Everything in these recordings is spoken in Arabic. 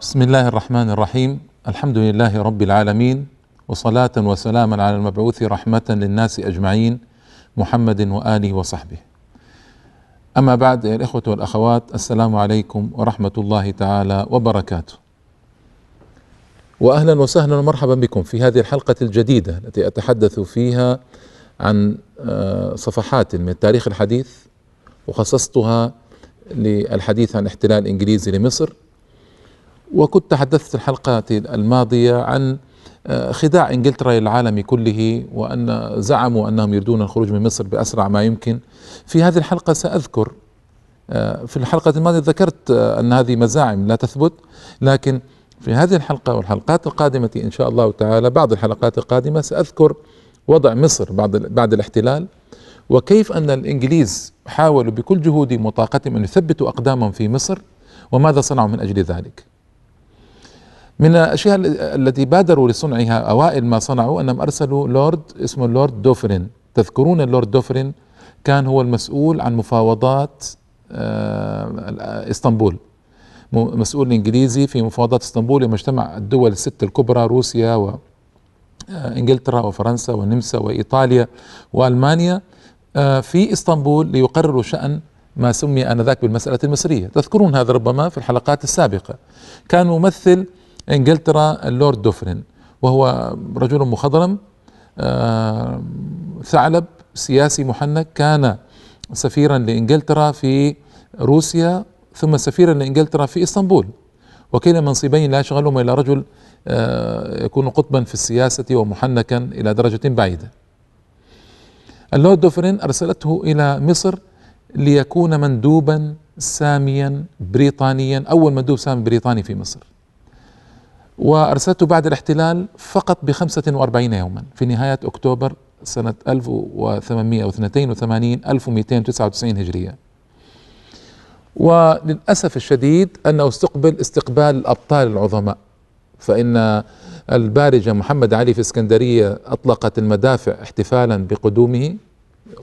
بسم الله الرحمن الرحيم الحمد لله رب العالمين وصلاة وسلاما على المبعوث رحمة للناس أجمعين محمد وآله وصحبه أما بعد يا الإخوة والأخوات السلام عليكم ورحمة الله تعالى وبركاته وأهلا وسهلا ومرحبا بكم في هذه الحلقة الجديدة التي أتحدث فيها عن صفحات من التاريخ الحديث وخصصتها للحديث عن احتلال إنجليزي لمصر وكنت تحدثت الحلقة الماضية عن آه، خداع انجلترا للعالم كله وان زعموا انهم يريدون الخروج من مصر باسرع ما يمكن. في هذه الحلقه ساذكر آه، في الحلقه الماضيه ذكرت آه، ان هذه مزاعم لا تثبت لكن في هذه الحلقه والحلقات القادمه ان شاء الله تعالى بعض الحلقات القادمه ساذكر وضع مصر بعد بعد الاحتلال وكيف ان الانجليز حاولوا بكل جهودهم وطاقتهم ان يثبتوا اقدامهم في مصر وماذا صنعوا من اجل ذلك. من الاشياء التي بادروا لصنعها اوائل ما صنعوا انهم ارسلوا لورد اسمه اللورد دوفرين تذكرون اللورد دوفرين كان هو المسؤول عن مفاوضات آه، اسطنبول مسؤول انجليزي في مفاوضات اسطنبول لما اجتمع الدول الست الكبرى روسيا و آه، انجلترا وفرنسا والنمسا وايطاليا والمانيا آه، في اسطنبول ليقرروا شان ما سمي انذاك بالمساله المصريه، تذكرون هذا ربما في الحلقات السابقه. كان ممثل انجلترا اللورد دوفرين وهو رجل مخضرم آه، ثعلب سياسي محنك كان سفيرا لانجلترا في روسيا ثم سفيرا لانجلترا في اسطنبول وكلا منصبين لا يشغلهما الا رجل آه، يكون قطبا في السياسه ومحنكا الى درجه بعيده. اللورد دوفرين ارسلته الى مصر ليكون مندوبا ساميا بريطانيا اول مندوب سامي بريطاني في مصر. وأرسلته بعد الاحتلال فقط ب 45 يوما في نهاية أكتوبر سنة 1882 1299 هجرية وللأسف الشديد أنه استقبل استقبال الأبطال العظماء فإن البارجة محمد علي في اسكندرية أطلقت المدافع احتفالا بقدومه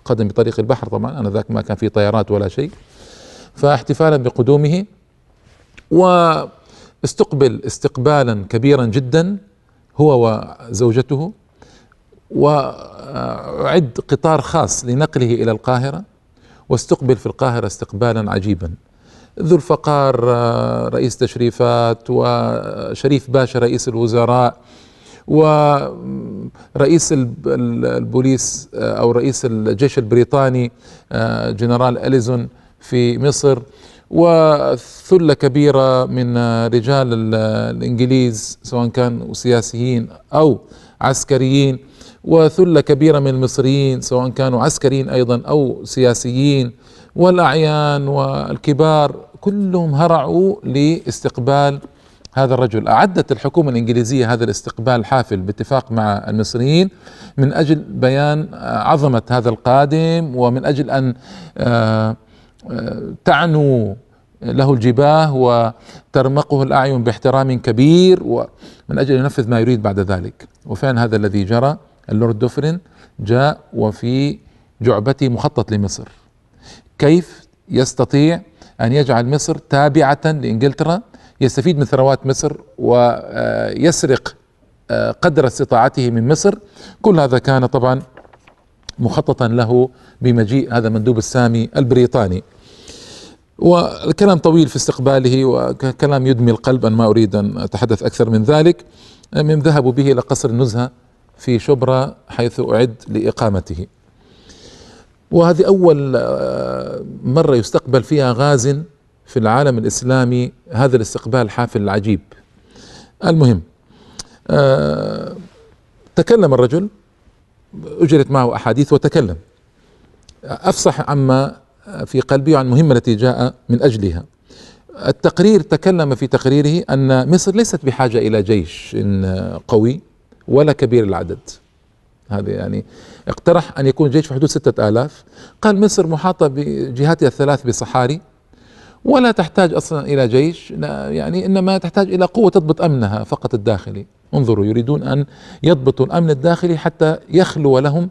قدم بطريق البحر طبعا أنا ذاك ما كان في طيارات ولا شيء فاحتفالا بقدومه و استقبل استقبالا كبيرا جدا هو وزوجته وعد قطار خاص لنقله الى القاهره واستقبل في القاهره استقبالا عجيبا ذو الفقار آه، رئيس تشريفات وشريف باشا رئيس الوزراء ورئيس البوليس آه، او رئيس الجيش البريطاني آه، جنرال اليزون في مصر وثلة كبيرة من رجال الإنجليز سواء كانوا سياسيين أو عسكريين وثلة كبيرة من المصريين سواء كانوا عسكريين أيضا أو سياسيين والأعيان والكبار كلهم هرعوا لاستقبال هذا الرجل أعدت الحكومة الإنجليزية هذا الاستقبال الحافل باتفاق مع المصريين من أجل بيان عظمة هذا القادم ومن أجل أن آه، تعنو له الجباه وترمقه الاعين باحترام كبير ومن اجل ينفذ ما يريد بعد ذلك وفعلا هذا الذي جرى اللورد دوفرين جاء وفي جعبته مخطط لمصر كيف يستطيع ان يجعل مصر تابعه لانجلترا يستفيد من ثروات مصر ويسرق آه، آه، قدر استطاعته من مصر كل هذا كان طبعا مخططا له بمجيء هذا مندوب السامي البريطاني وكلام طويل في استقباله وكلام يدمي القلب أنا ما أريد أن أتحدث أكثر من ذلك من ذهبوا به إلى قصر النزهة في شبرا حيث أعد لإقامته وهذه أول آه، مرة يستقبل فيها غاز في العالم الإسلامي هذا الاستقبال حافل العجيب المهم آه، تكلم الرجل أجرت معه أحاديث وتكلم أفصح عما في قلبي عن المهمة التي جاء من أجلها التقرير تكلم في تقريره أن مصر ليست بحاجة إلى جيش قوي ولا كبير العدد هذا يعني اقترح أن يكون جيش في حدود ستة آلاف قال مصر محاطة بجهاتها الثلاث بصحاري ولا تحتاج أصلا إلى جيش يعني إنما تحتاج إلى قوة تضبط أمنها فقط الداخلي انظروا يريدون أن يضبطوا الأمن الداخلي حتى يخلو لهم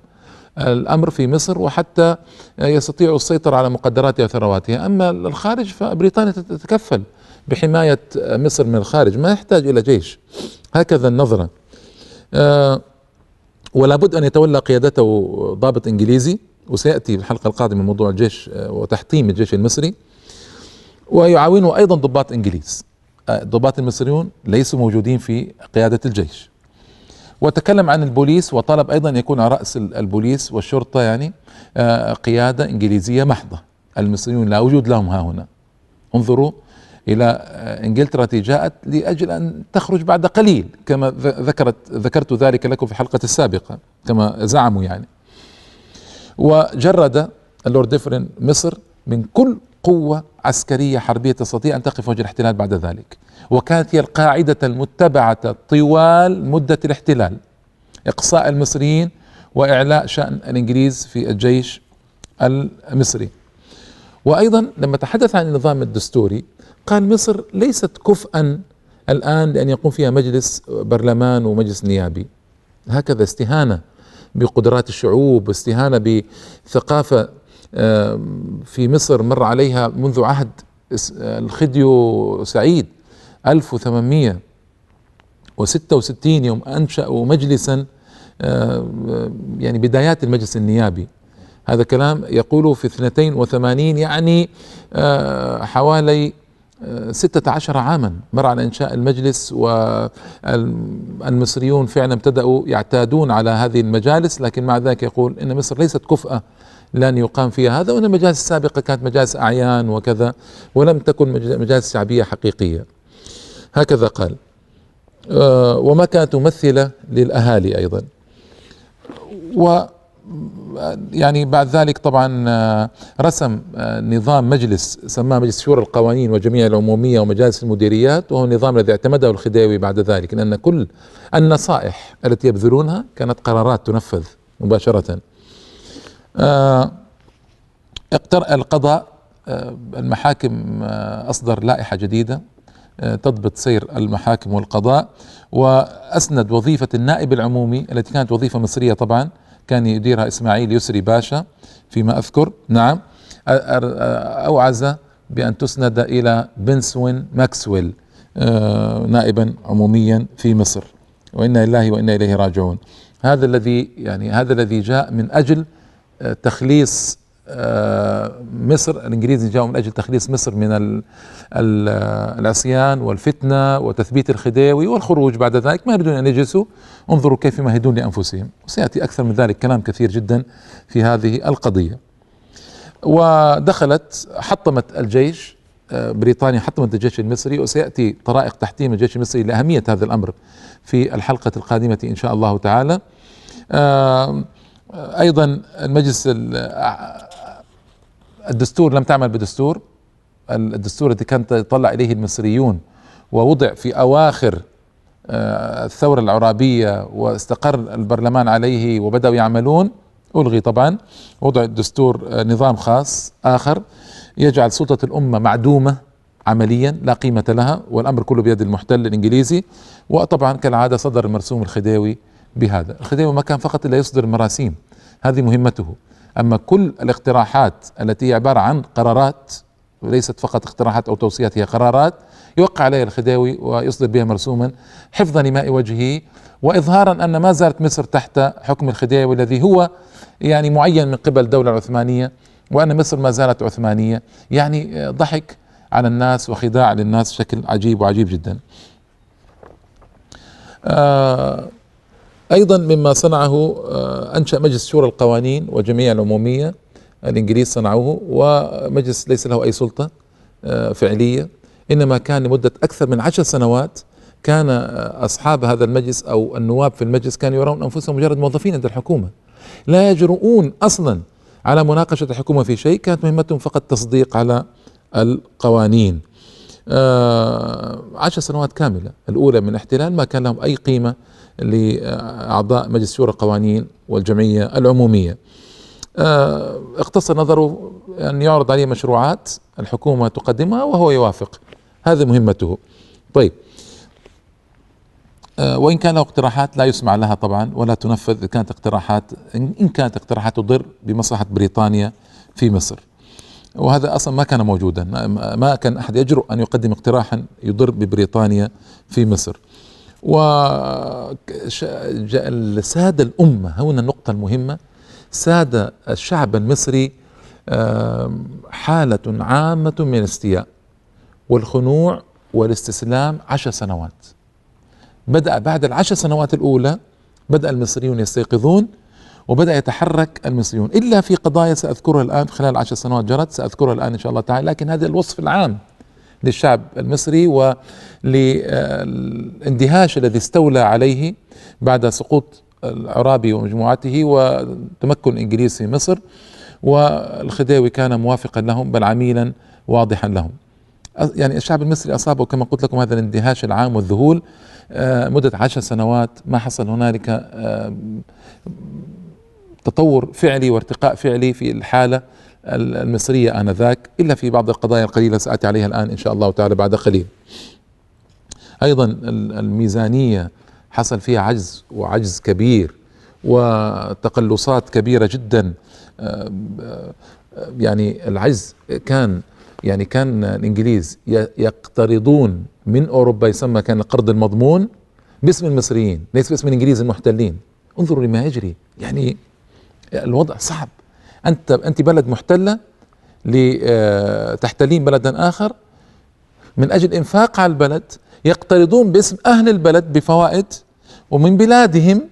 الأمر في مصر وحتى يستطيعوا السيطرة على مقدراتها وثرواتها أما الخارج فبريطانيا تتكفل بحماية مصر من الخارج ما يحتاج إلى جيش هكذا النظرة آه، ولا بد أن يتولى قيادته ضابط إنجليزي وسيأتي في الحلقة القادمة موضوع الجيش آه، وتحطيم الجيش المصري ويعاونه أيضا ضباط إنجليز الضباط آه، المصريون ليسوا موجودين في قيادة الجيش وتكلم عن البوليس وطلب أيضا يكون على رأس البوليس والشرطة يعني آه، قيادة إنجليزية محضة المصريون لا وجود لهم ها هنا انظروا إلى آه، إنجلترا التي جاءت لأجل أن تخرج بعد قليل كما ذكرت ذكرت ذلك لكم في الحلقة السابقة كما زعموا يعني وجرد اللورد ديفرين مصر من كل قوة عسكرية حربية تستطيع أن تقف وجه الاحتلال بعد ذلك وكانت هي القاعدة المتبعة طوال مدة الاحتلال إقصاء المصريين وإعلاء شأن الإنجليز في الجيش المصري وأيضا لما تحدث عن النظام الدستوري قال مصر ليست كفءا الآن لأن يقوم فيها مجلس برلمان ومجلس نيابي هكذا استهانة بقدرات الشعوب واستهانة بثقافة في مصر مر عليها منذ عهد الخديو سعيد 1866 يوم أنشأوا مجلسا آه، يعني بدايات المجلس النيابي هذا كلام يقوله في 82 يعني آه، حوالي 16 آه، عاما مر على إنشاء المجلس والمصريون فعلا ابتدأوا يعتادون على هذه المجالس لكن مع ذلك يقول إن مصر ليست كفأة لن يقام فيها هذا وان المجالس السابقه كانت مجالس اعيان وكذا ولم تكن مجالس شعبيه حقيقيه هكذا قال آه، وما كانت ممثله للاهالي ايضا و يعني بعد ذلك طبعا آه، رسم آه، نظام مجلس سماه مجلس شورى القوانين وجميع العموميه ومجالس المديريات وهو النظام الذي اعتمده الخديوي بعد ذلك لان كل النصائح التي يبذلونها كانت قرارات تنفذ مباشره آه، القضاء آه، المحاكم آه، أصدر لائحة جديدة تضبط سير المحاكم والقضاء وأسند وظيفة النائب العمومي التي كانت وظيفة مصرية طبعا كان يديرها إسماعيل يسري باشا فيما أذكر نعم أوعز بأن تسند إلى بنسوين ماكسويل نائبا عموميا في مصر وإنا لله وإنا إليه راجعون هذا الذي يعني هذا الذي جاء من أجل تخليص آه، مصر الانجليز جاءوا من اجل تخليص مصر من العصيان والفتنه وتثبيت الخديوي والخروج بعد ذلك ما يريدون ان يجلسوا انظروا كيف يمهدون لانفسهم وسياتي اكثر من ذلك كلام كثير جدا في هذه القضيه ودخلت حطمت الجيش آه، بريطانيا حطمت الجيش المصري وسياتي طرائق تحطيم الجيش المصري لاهميه هذا الامر في الحلقه القادمه ان شاء الله تعالى آه ايضا المجلس الدستور لم تعمل بدستور الدستور الذي كان يطلع اليه المصريون ووضع في اواخر آه، الثورة العرابية واستقر البرلمان عليه وبدأوا يعملون ألغي طبعا وضع الدستور آه، نظام خاص آخر يجعل سلطة الأمة معدومة عمليا لا قيمة لها والأمر كله بيد المحتل الإنجليزي وطبعا كالعادة صدر المرسوم الخديوي بهذا الخديوي ما كان فقط إلا يصدر مراسيم هذه مهمته أما كل الاقتراحات التي هي عبارة عن قرارات وليست فقط اقتراحات أو توصيات هي قرارات يوقع عليها الخديوي ويصدر بها مرسوما حفظا لماء وجهه وإظهارا أن ما زالت مصر تحت حكم الخديوي الذي هو يعني معين من قبل الدولة العثمانية وأن مصر ما زالت عثمانية يعني ضحك على الناس وخداع للناس بشكل عجيب وعجيب جدا آه أيضا مما صنعه آه، أنشأ مجلس شورى القوانين وجميع العمومية الإنجليز صنعوه ومجلس ليس له أي سلطة آه، فعلية إنما كان لمدة أكثر من عشر سنوات كان آه، أصحاب هذا المجلس أو النواب في المجلس كانوا يرون أنفسهم مجرد موظفين عند الحكومة لا يجرؤون أصلا على مناقشة الحكومة في شيء كانت مهمتهم فقط تصديق على القوانين عشر سنوات كاملة الأولى من احتلال ما كان لهم أي قيمة لأعضاء مجلس شورى القوانين والجمعية العمومية آه، اقتصر نظره أن يعرض عليه مشروعات الحكومة تقدمها وهو يوافق هذه مهمته طيب آه، وإن كان له اقتراحات لا يسمع لها طبعا ولا تنفذ إن كانت اقتراحات إن كانت اقتراحات تضر بمصلحة بريطانيا في مصر وهذا أصلا ما كان موجودا ما كان أحد يجرؤ أن يقدم اقتراحا يضر ببريطانيا في مصر وساد الأمة هنا النقطة المهمة ساد الشعب المصري حالة عامة من الاستياء والخنوع والاستسلام عشر سنوات بدأ بعد العشر سنوات الأولى بدأ المصريون يستيقظون وبدأ يتحرك المصريون إلا في قضايا سأذكرها الآن خلال عشر سنوات جرت سأذكرها الآن إن شاء الله تعالى لكن هذا الوصف العام للشعب المصري و للاندهاش الذي استولى عليه بعد سقوط العرابي ومجموعته وتمكن الانجليز في مصر والخديوي كان موافقا لهم بل عميلا واضحا لهم يعني الشعب المصري اصابه كما قلت لكم هذا الاندهاش العام والذهول آه، مده عشر سنوات ما حصل هنالك آه، تطور فعلي وارتقاء فعلي في الحاله المصريه انذاك الا في بعض القضايا القليله ساتي عليها الان ان شاء الله تعالى بعد قليل ايضا الميزانيه حصل فيها عجز وعجز كبير وتقلصات كبيره جدا آه، آه، يعني العجز كان يعني كان الانجليز يقترضون من اوروبا يسمى كان القرض المضمون باسم المصريين ليس باسم الانجليز المحتلين انظروا لما يجري يعني الوضع صعب انت انت بلد محتله لتحتلين آه، بلدا اخر من أجل إنفاق على البلد يقترضون باسم أهل البلد بفوائد ومن بلادهم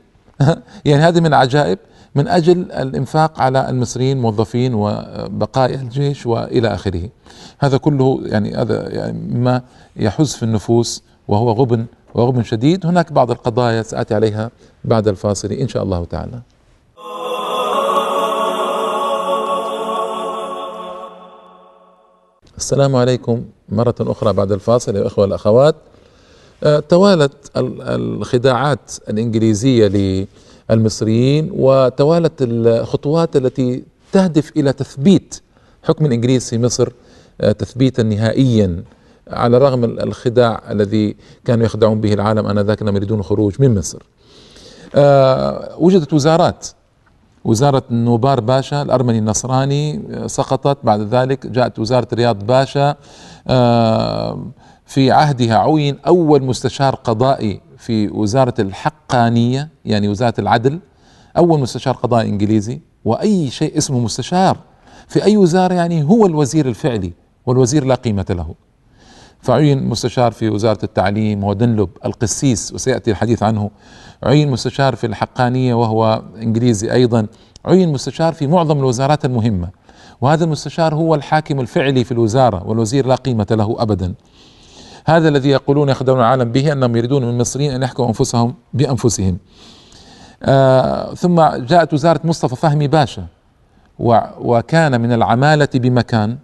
يعني هذه من عجائب من أجل الإنفاق على المصريين موظفين وبقايا الجيش وإلى آخره هذا كله يعني هذا يعني ما يحز في النفوس وهو غبن وغبن شديد هناك بعض القضايا سآتي عليها بعد الفاصل إن شاء الله تعالى السلام عليكم مرة أخرى بعد الفاصل يا إخوة الأخوات آه، توالت الخداعات الإنجليزية للمصريين وتوالت الخطوات التي تهدف إلى تثبيت حكم الإنجليز في مصر آه، تثبيتا نهائيا على رغم الخداع الذي كانوا يخدعون به العالم انذاك لما يريدون الخروج من مصر. آه، وجدت وزارات وزارة نوبار باشا الأرمني النصراني آه، سقطت بعد ذلك جاءت وزارة رياض باشا آه، في عهدها عين أول مستشار قضائي في وزارة الحقانية يعني وزارة العدل أول مستشار قضائي إنجليزي وأي شيء اسمه مستشار في أي وزارة يعني هو الوزير الفعلي والوزير لا قيمة له فعين مستشار في وزارة التعليم هو دنلب القسيس وسيأتي الحديث عنه عين مستشار في الحقانية وهو إنجليزي أيضا عين مستشار في معظم الوزارات المهمة وهذا المستشار هو الحاكم الفعلي في الوزارة والوزير لا قيمة له أبدا هذا الذي يقولون يخدعون العالم به أنهم يريدون من المصريين أن يحكموا أنفسهم بأنفسهم آه ثم جاءت وزارة مصطفى فهمي باشا وكان من العمالة بمكان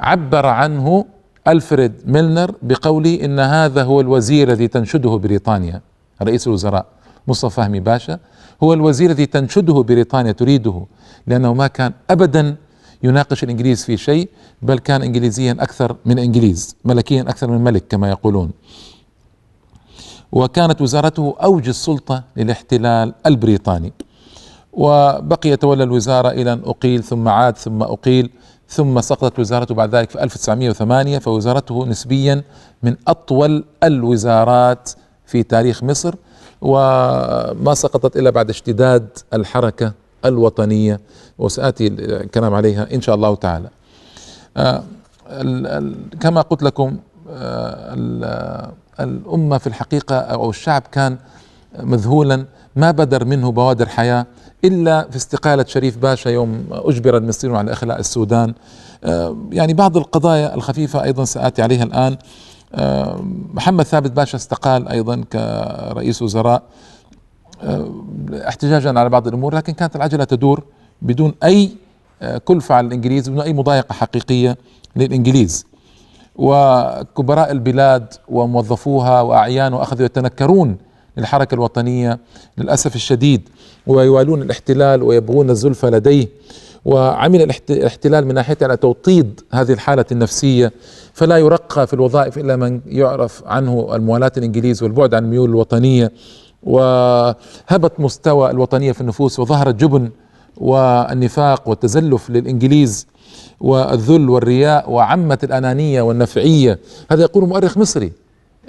عبر عنه ألفريد ميلنر بقوله إن هذا هو الوزير الذي تنشده بريطانيا رئيس الوزراء مصطفى فهمي باشا هو الوزير الذي تنشده بريطانيا تريده لأنه ما كان أبدا يناقش الإنجليز في شيء بل كان إنجليزيا أكثر من إنجليز ملكيا أكثر من ملك كما يقولون وكانت وزارته أوج السلطة للاحتلال البريطاني وبقي يتولى الوزارة إلى أن أقيل ثم عاد ثم أقيل ثم سقطت وزارته بعد ذلك في 1908 فوزارته نسبيا من أطول الوزارات في تاريخ مصر وما سقطت إلا بعد اشتداد الحركة الوطنية وسأتي الكلام عليها إن شاء الله تعالى آه، كما قلت لكم آه، الأمة في الحقيقة أو الشعب كان مذهولا ما بدر منه بوادر حياة إلا في استقالة شريف باشا يوم أجبر المصريون على إخلاء السودان آه، يعني بعض القضايا الخفيفة أيضا سآتي عليها الآن آه، محمد ثابت باشا استقال أيضا كرئيس وزراء آه، احتجاجا على بعض الأمور لكن كانت العجلة تدور بدون أي كلفة على الإنجليز بدون أي مضايقة حقيقية للإنجليز وكبراء البلاد وموظفوها وأعيان وأخذوا يتنكرون الحركة الوطنية للأسف الشديد ويوالون الاحتلال ويبغون الزلفى لديه وعمل الاحتلال من ناحية على توطيد هذه الحالة النفسية فلا يرقى في الوظائف إلا من يعرف عنه الموالاة الإنجليز والبعد عن الميول الوطنية وهبط مستوى الوطنية في النفوس وظهر الجبن والنفاق والتزلف للإنجليز والذل والرياء وعمت الأنانية والنفعية هذا يقول مؤرخ مصري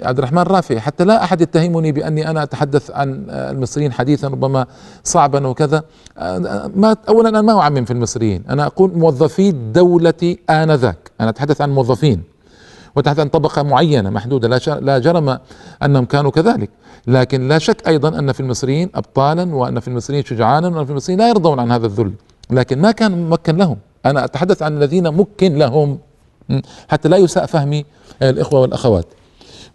عبد الرحمن رافع حتى لا أحد يتهمني بأني أنا أتحدث عن آه، المصريين حديثا ربما صعبا وكذا آه، ما أولا أنا ما أعمم في المصريين أنا أقول موظفي الدولة آنذاك أنا أتحدث عن موظفين وتحدث عن طبقة معينة محدودة لا, لا جرم أنهم كانوا كذلك لكن لا شك أيضا أن في المصريين أبطالا وأن في المصريين شجعانا وأن في المصريين لا يرضون عن هذا الذل لكن ما كان ممكن لهم أنا أتحدث عن الذين مكن لهم حتى لا يساء فهمي آه، الإخوة والأخوات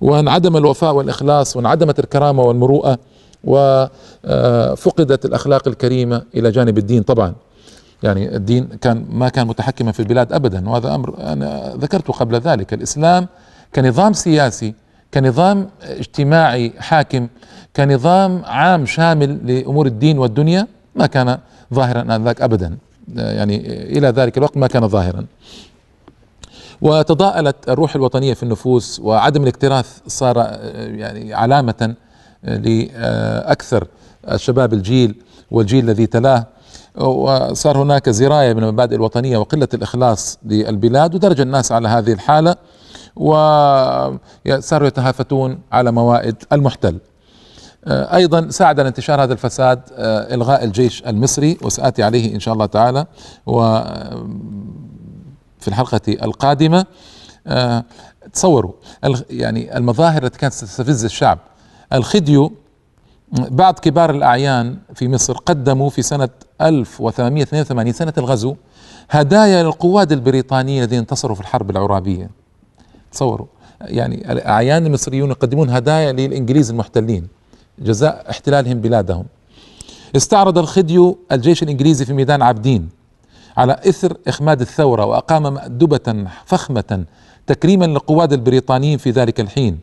وانعدم الوفاء والإخلاص وانعدمت الكرامة والمروءة وفقدت الأخلاق الكريمة إلى جانب الدين طبعا يعني الدين كان ما كان متحكما في البلاد أبدا وهذا أمر أنا ذكرته قبل ذلك الإسلام كنظام سياسي كنظام اجتماعي حاكم كنظام عام شامل لأمور الدين والدنيا ما كان ظاهرا آنذاك أبدا يعني إلى ذلك الوقت ما كان ظاهرا وتضاءلت الروح الوطنيه في النفوس وعدم الاكتراث صار آه، يعني علامه آه، لاكثر الشباب الجيل والجيل الذي تلاه وصار هناك زرايه من المبادئ الوطنيه وقله الاخلاص للبلاد ودرج الناس على هذه الحاله وصاروا يتهافتون على موائد المحتل آه، ايضا ساعد انتشار هذا الفساد الغاء الجيش المصري وساتي عليه ان شاء الله تعالى و في الحلقة القادمة آه، تصوروا يعني المظاهر التي كانت تستفز الشعب الخديو بعض كبار الأعيان في مصر قدموا في سنة 1882 سنة الغزو هدايا للقواد البريطانيين الذين انتصروا في الحرب العرابية تصوروا يعني الأعيان المصريون يقدمون هدايا للإنجليز المحتلين جزاء احتلالهم بلادهم استعرض الخديو الجيش الإنجليزي في ميدان عابدين على إثر إخماد الثورة وأقام مأدبة فخمة تكريما للقواد البريطانيين في ذلك الحين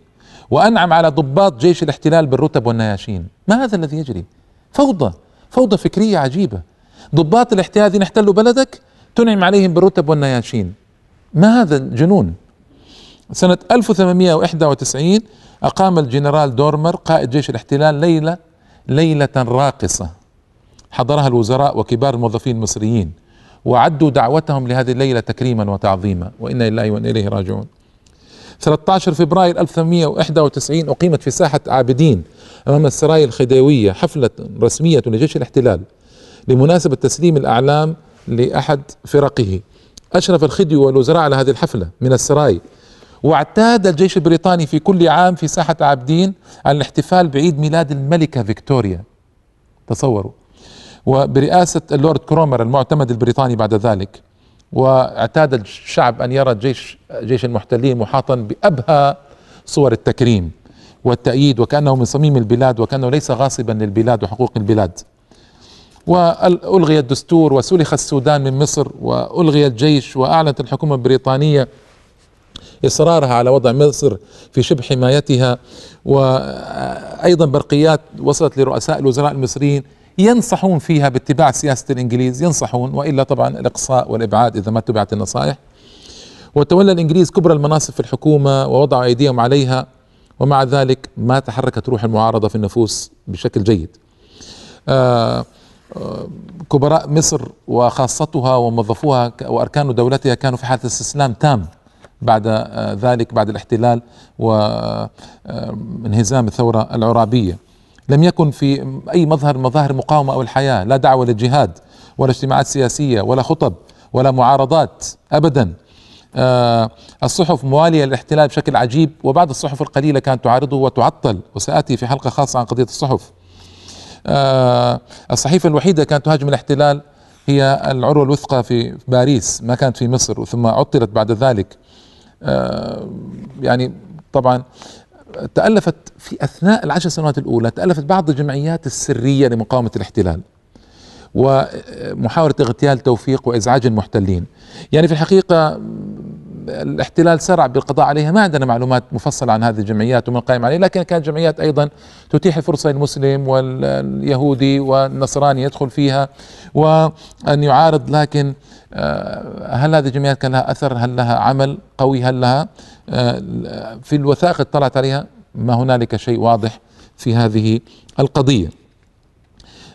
وأنعم على ضباط جيش الاحتلال بالرتب والنياشين ما هذا الذي يجري فوضى فوضى فكرية عجيبة ضباط الاحتلال احتلوا بلدك تنعم عليهم بالرتب والنياشين ما هذا الجنون سنة 1891 أقام الجنرال دورمر قائد جيش الاحتلال ليلة ليلة راقصة حضرها الوزراء وكبار الموظفين المصريين وأعدوا دعوتهم لهذه الليلة تكريما وتعظيما وإنا لله وإنا إليه راجعون 13 فبراير 1891 أقيمت في ساحة عابدين أمام السراي الخديوية حفلة رسمية لجيش الاحتلال لمناسبة تسليم الأعلام لأحد فرقه أشرف الخدي والوزراء على هذه الحفلة من السراي واعتاد الجيش البريطاني في كل عام في ساحة عابدين على الاحتفال بعيد ميلاد الملكة فيكتوريا تصوروا وبرئاسة اللورد كرومر المعتمد البريطاني بعد ذلك واعتاد الشعب أن يرى جيش, جيش المحتلين محاطا بأبهى صور التكريم والتأييد وكأنه من صميم البلاد وكأنه ليس غاصبا للبلاد وحقوق البلاد وألغي الدستور وسلخ السودان من مصر وألغي الجيش وأعلنت الحكومة البريطانية إصرارها على وضع مصر في شبه حمايتها وأيضا برقيات وصلت لرؤساء الوزراء المصريين ينصحون فيها باتباع سياسة الإنجليز ينصحون وإلا طبعا الإقصاء والإبعاد إذا ما اتبعت النصائح وتولى الإنجليز كبرى المناصب في الحكومة ووضعوا أيديهم عليها ومع ذلك ما تحركت روح المعارضة في النفوس بشكل جيد آه, آه، كبراء مصر وخاصتها وموظفوها وأركان دولتها كانوا في حالة استسلام تام بعد آه، ذلك بعد الاحتلال وانهزام آه، الثورة العرابية لم يكن في أي مظهر مظاهر مقاومة أو الحياة لا دعوة للجهاد ولا اجتماعات سياسية ولا خطب ولا معارضات أبدا آه، الصحف موالية للاحتلال بشكل عجيب وبعض الصحف القليلة كانت تعارضه وتعطل وسأتي في حلقة خاصة عن قضية الصحف آه، الصحيفة الوحيدة كانت تهاجم الاحتلال هي العروة الوثقى في باريس ما كانت في مصر ثم عطلت بعد ذلك آه، يعني طبعا تألفت في أثناء العشر سنوات الأولى تألفت بعض الجمعيات السرية لمقاومة الاحتلال ومحاولة اغتيال توفيق وإزعاج المحتلين يعني في الحقيقة الاحتلال سرع بالقضاء عليها ما عندنا معلومات مفصلة عن هذه الجمعيات ومن قائم عليها لكن كانت جمعيات أيضا تتيح الفرصة للمسلم واليهودي والنصراني يدخل فيها وأن يعارض لكن آه، هل هذه الجمعيات كان لها أثر هل لها عمل قوي هل لها آه، في الوثائق اطلعت عليها ما هنالك شيء واضح في هذه القضية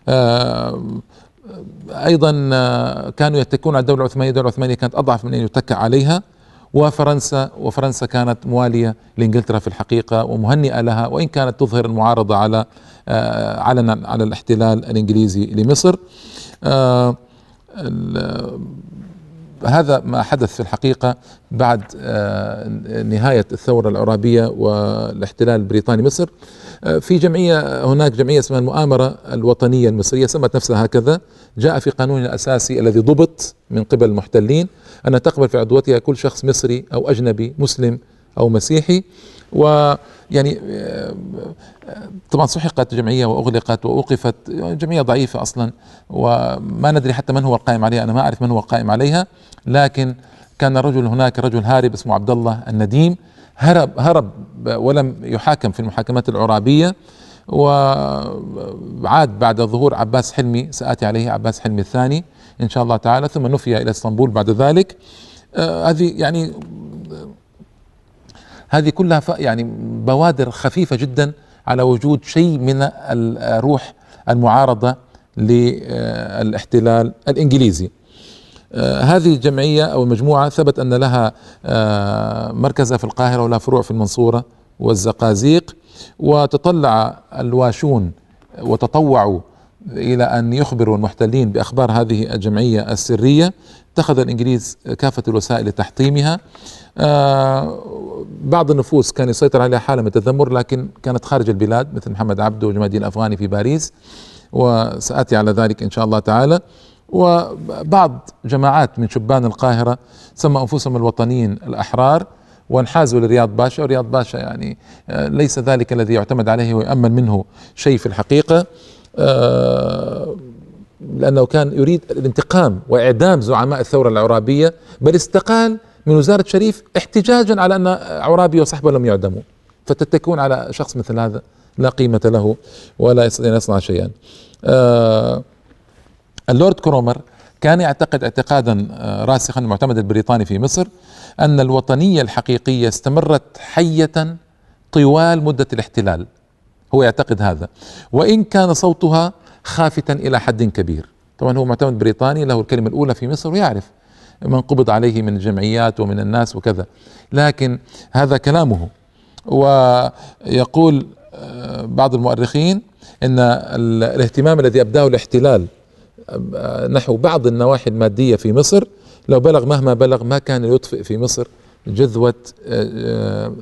آه، ايضا كانوا يتكون على الدوله العثمانيه، الدوله العثمانيه كانت اضعف من ان يتكى عليها وفرنسا وفرنسا كانت مواليه لانجلترا في الحقيقه ومهنئه لها وان كانت تظهر المعارضه على آه، علنا على الاحتلال الانجليزي لمصر آه، هذا ما حدث في الحقيقه بعد آه، نهايه الثوره العرابيه والاحتلال البريطاني مصر في جمعيه هناك جمعيه اسمها المؤامره الوطنيه المصريه سمت نفسها هكذا جاء في قانون الاساسي الذي ضبط من قبل المحتلين أن تقبل في عدوتها كل شخص مصري أو أجنبي مسلم أو مسيحي ويعني آه، آه، طبعا سحقت جمعية وأغلقت وأوقفت جمعية ضعيفة أصلا وما ندري حتى من هو القائم عليها أنا ما أعرف من هو القائم عليها لكن كان رجل هناك رجل هارب اسمه عبد الله النديم هرب هرب ولم يحاكم في المحاكمات العرابية وعاد بعد ظهور عباس حلمي سآتي عليه عباس حلمي الثاني إن شاء الله تعالى ثم نفي إلى اسطنبول بعد ذلك آه، هذه يعني آه، هذه كلها يعني بوادر خفيفة جدا على وجود شيء من الروح المعارضة للاحتلال الإنجليزي آه، هذه الجمعية أو المجموعة ثبت أن لها مركزها في القاهرة ولها فروع في المنصورة والزقازيق وتطلع الواشون وتطوعوا الى ان يخبروا المحتلين باخبار هذه الجمعيه السريه اتخذ الانجليز كافه الوسائل لتحطيمها آه، بعض النفوس كان يسيطر عليها حاله من التذمر لكن كانت خارج البلاد مثل محمد عبده وجمادين الافغاني في باريس وساتي على ذلك ان شاء الله تعالى وبعض جماعات من شبان القاهره سموا انفسهم الوطنيين الاحرار وانحازوا لرياض باشا ورياض باشا يعني آه، ليس ذلك الذي يعتمد عليه ويؤمن منه شيء في الحقيقة آه، لأنه كان يريد الانتقام وإعدام زعماء الثورة العرابية بل استقال من وزارة شريف احتجاجا على أن عرابي وصحبه لم يعدموا فتتكون على شخص مثل هذا لا قيمة له ولا يصنع شيئا آه، اللورد كرومر كان يعتقد اعتقادا راسخا المعتمد البريطاني في مصر أن الوطنية الحقيقية استمرت حية طوال مدة الاحتلال هو يعتقد هذا وإن كان صوتها خافتا إلى حد كبير طبعا هو معتمد بريطاني له الكلمة الأولى في مصر ويعرف من قبض عليه من الجمعيات ومن الناس وكذا لكن هذا كلامه ويقول آه، بعض المؤرخين ان الاهتمام الذي ابداه الاحتلال آه، نحو بعض النواحي الماديه في مصر لو بلغ مهما بلغ ما كان يطفئ في مصر جذوة آه، آه،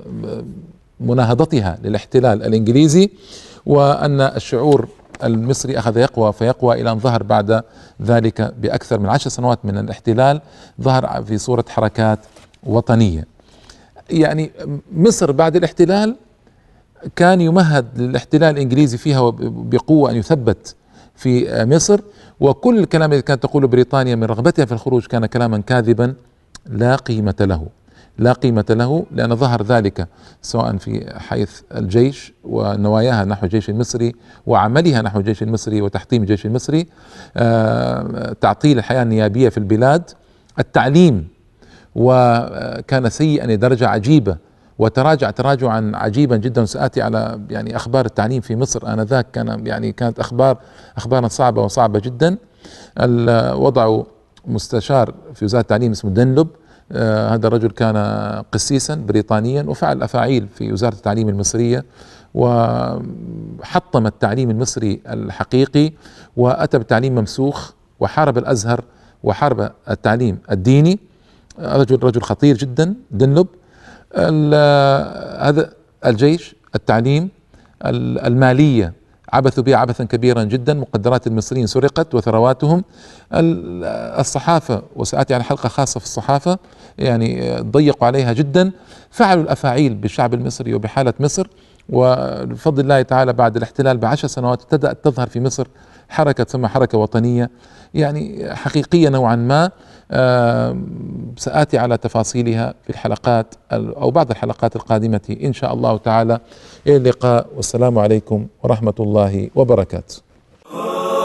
مناهضتها للاحتلال الانجليزي وان الشعور المصري اخذ يقوى فيقوى الى ان ظهر بعد ذلك باكثر من عشر سنوات من الاحتلال ظهر في صوره حركات وطنيه. يعني مصر بعد الاحتلال كان يمهد للاحتلال الانجليزي فيها بقوه ان يثبت في آه، مصر وكل الكلام الذي كانت تقوله بريطانيا من رغبتها في الخروج كان كلاما كاذبا لا قيمة له لا قيمة له لأن ظهر ذلك سواء في حيث الجيش ونواياها نحو الجيش المصري وعملها نحو الجيش المصري وتحطيم الجيش المصري آه، تعطيل الحياة النيابية في البلاد التعليم وكان سيئا لدرجة عجيبة وتراجع تراجعا عجيبا جدا ساتي على يعني اخبار التعليم في مصر انذاك كان يعني كانت اخبار اخبارا صعبه وصعبه جدا وضعوا مستشار في وزاره التعليم اسمه دنلوب آه هذا الرجل كان قسيسا بريطانيا وفعل افاعيل في وزاره التعليم المصريه وحطم التعليم المصري الحقيقي واتى بتعليم ممسوخ وحارب الازهر وحارب التعليم الديني آه، رجل رجل خطير جدا دنلوب هذا الجيش التعليم المالية عبثوا بها عبثا كبيرا جدا مقدرات المصريين سرقت وثرواتهم الصحافة وسأتي على حلقة خاصة في الصحافة يعني ضيقوا عليها جدا فعلوا الأفاعيل بالشعب المصري وبحالة مصر وبفضل الله تعالى بعد الاحتلال بعشر سنوات ابتدأت تظهر في مصر حركة تسمى حركة وطنية يعني حقيقية نوعا ما سآتي على تفاصيلها في الحلقات أو بعض الحلقات القادمة إن شاء الله تعالى إلى اللقاء والسلام عليكم ورحمة الله وبركاته